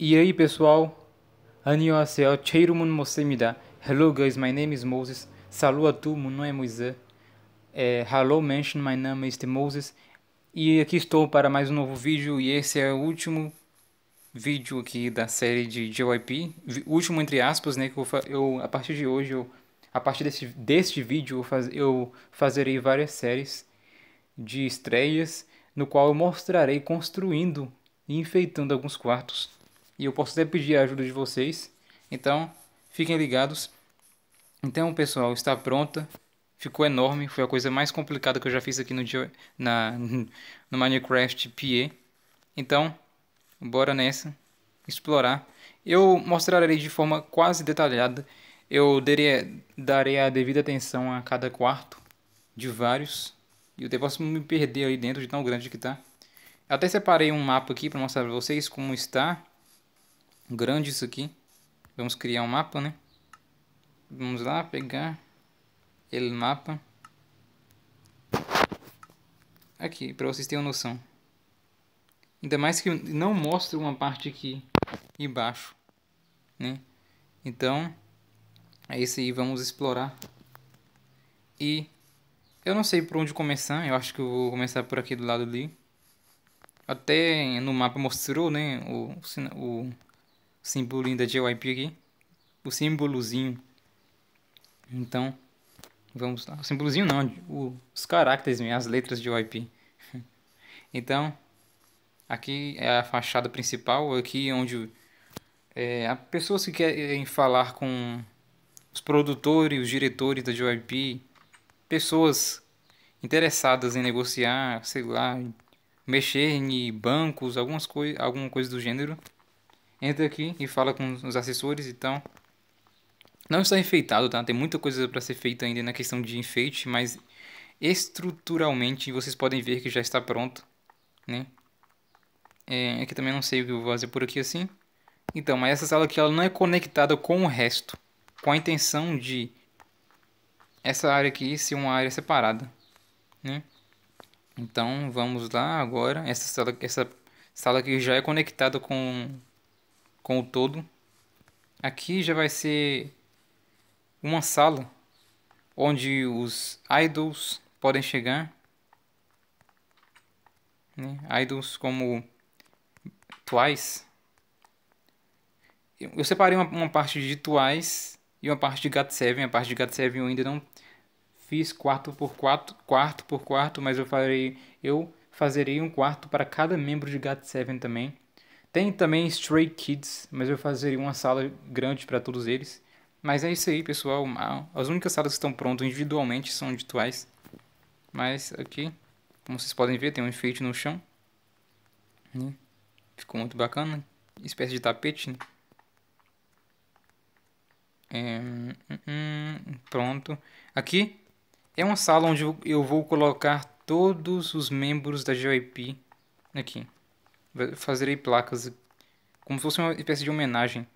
E aí pessoal, 안녕하세요. 최이름은 모세입니다. Hello guys, my name is Moses. Salut a tu, meu nome é Moisés. É, hello mention, my name is Moses. E aqui estou para mais um novo vídeo e esse é o último vídeo aqui da série de JYP. Último entre aspas, né, que eu, eu a partir de hoje, eu, a partir deste, deste vídeo eu, faz, eu farei várias séries de estreias, no qual eu mostrarei construindo e enfeitando alguns quartos e eu posso até pedir a ajuda de vocês. Então, fiquem ligados. Então, pessoal, está pronta. Ficou enorme, foi a coisa mais complicada que eu já fiz aqui no, na, no Minecraft PE. Então, bora nessa, explorar. Eu mostrarei de forma quase detalhada. Eu darei, darei a devida atenção a cada quarto de vários. E eu posso me perder aí dentro de tão grande que tá. Eu até separei um mapa aqui para mostrar para vocês como está grande isso aqui. Vamos criar um mapa, né? Vamos lá pegar ele mapa. Aqui, para vocês terem uma noção. Ainda mais que não mostra uma parte aqui embaixo, né? Então, é isso aí, vamos explorar. E eu não sei por onde começar, eu acho que eu vou começar por aqui do lado ali. Até no mapa mostrou, né, o, o simbolo da JYP aqui. O símbolozinho. Então, vamos lá. O símbolozinho não, os caracteres, as letras de JYP. Então, aqui é a fachada principal, aqui onde é, pessoas que querem falar com os produtores, os diretores da JYP, pessoas interessadas em negociar, sei lá, mexer em bancos, algumas coi alguma coisa do gênero entra aqui e fala com os assessores então. Não está enfeitado, tá? Tem muita coisa para ser feita ainda na questão de enfeite, mas estruturalmente vocês podem ver que já está pronto, né? É, aqui é também não sei o que eu vou fazer por aqui assim. Então, mas essa sala aqui ela não é conectada com o resto, com a intenção de essa área aqui ser uma área separada, né? Então, vamos lá agora. Essa sala, essa sala aqui já é conectada com com o todo. Aqui já vai ser uma sala onde os idols podem chegar. Né? Idols como Twice. Eu separei uma, uma, parte de Twice e uma parte de GOT7. A parte de GOT7 eu ainda não fiz quarto por quarto, quarto por quarto, mas eu farei, eu fazerei um quarto para cada membro de GOT7 também. Tem também Stray Kids, mas eu fazer uma sala grande para todos eles. Mas é isso aí, pessoal. As únicas salas que estão prontas individualmente são virtuais. Mas aqui, como vocês podem ver, tem um enfeite no chão. Né? Ficou muito bacana. Espécie de tapete. Né? É... Hum, hum, pronto. Aqui é uma sala onde eu vou colocar todos os membros da JYP aqui. Fazerei placas como se fosse uma espécie de homenagem.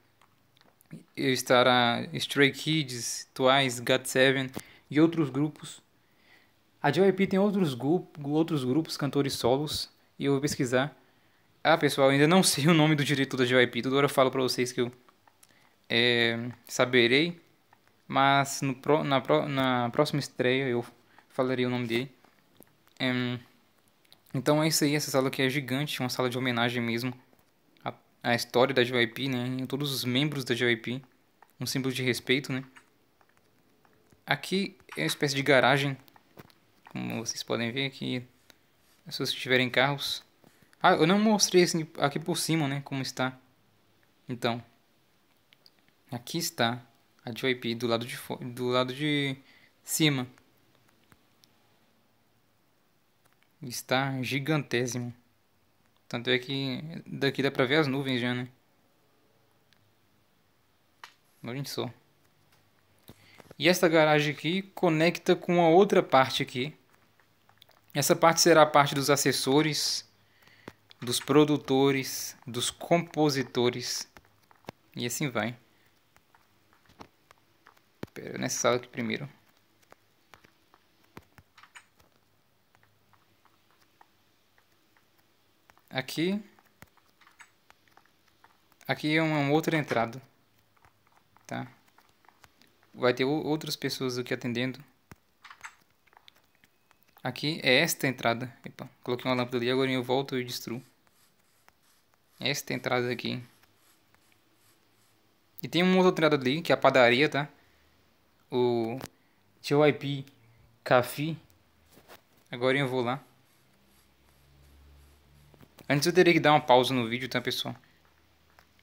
Eu estará Stray Kids, Twice, God Seven e outros grupos. A JYP tem outros, grupo, outros grupos, cantores solos, e eu vou pesquisar. Ah, pessoal, ainda não sei o nome do diretor da JYP, toda hora eu falo pra vocês que eu é, saberei, mas no, na, na próxima estreia eu falarei o nome dele. É, então é isso aí, essa sala aqui é gigante, uma sala de homenagem mesmo à, à história da JYP, né? E todos os membros da JYP, um símbolo de respeito, né? Aqui é uma espécie de garagem, como vocês podem ver aqui, se vocês tiverem carros. Ah, eu não mostrei assim, aqui por cima, né, como está. Então, aqui está a JYP do lado de, do lado de cima. está gigantésimo. Tanto é que daqui dá pra ver as nuvens já, né? Olhem só. E esta garagem aqui conecta com a outra parte aqui. Essa parte será a parte dos assessores, dos produtores, dos compositores. E assim vai. Pera, nessa sala aqui primeiro. Aqui. Aqui é uma é outra entrada. Tá? Vai ter outras pessoas aqui atendendo. Aqui é esta entrada. Epa, coloquei uma lâmpada ali, agora eu volto e destruo. É esta entrada aqui. E tem uma outra entrada ali, que é a padaria, tá? O JYP Café. Agora eu vou lá. Antes eu teria que dar uma pausa no vídeo, tá pessoal?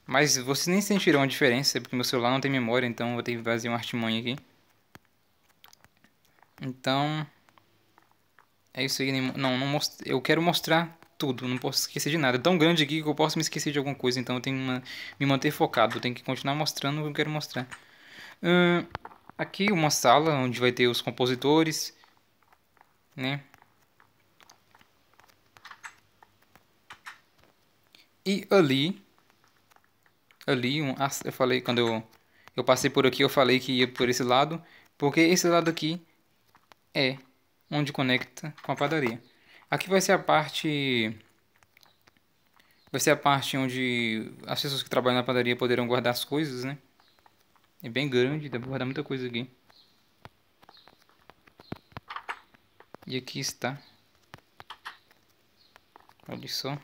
Mas vocês nem sentirão a diferença, porque meu celular não tem memória, então vou ter que fazer um artimanha aqui. Então... É isso aí, não, não most... eu quero mostrar tudo, não posso esquecer de nada. É tão grande aqui que eu posso me esquecer de alguma coisa, então eu tenho que me manter focado, eu tenho que continuar mostrando o que eu quero mostrar. Uh, aqui uma sala onde vai ter os compositores, né? E ali, ali, um, eu falei, quando eu, eu passei por aqui, eu falei que ia por esse lado, porque esse lado aqui é onde conecta com a padaria. Aqui vai ser a parte vai ser a parte onde as pessoas que trabalham na padaria poderão guardar as coisas, né? É bem grande, dá pra guardar muita coisa aqui. E aqui está. Olha só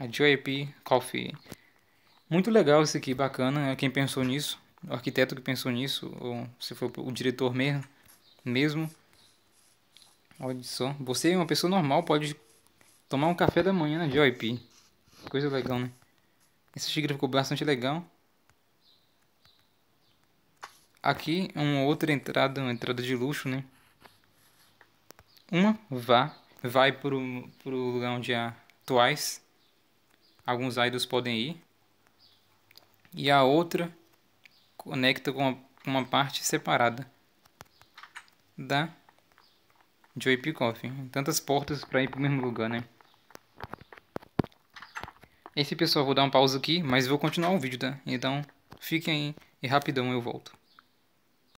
a JP Coffee. Muito legal isso aqui, bacana, né? quem pensou nisso, o arquiteto que pensou nisso, ou se foi o diretor mesmo. mesmo. Olha só, você é uma pessoa normal, pode tomar um café da manhã na JP. Coisa legal, né? Esse xícara ficou bastante legal. Aqui uma outra entrada, uma entrada de luxo, né? Uma vá, vai pro, pro lugar onde há Twice alguns idols podem ir. E a outra conecta com uma parte separada da Joy Coffee. Tantas portas para ir para o mesmo lugar, né? Enfim, pessoal, vou dar uma pausa aqui, mas vou continuar o vídeo, tá? Então, fiquem aí e rapidão eu volto.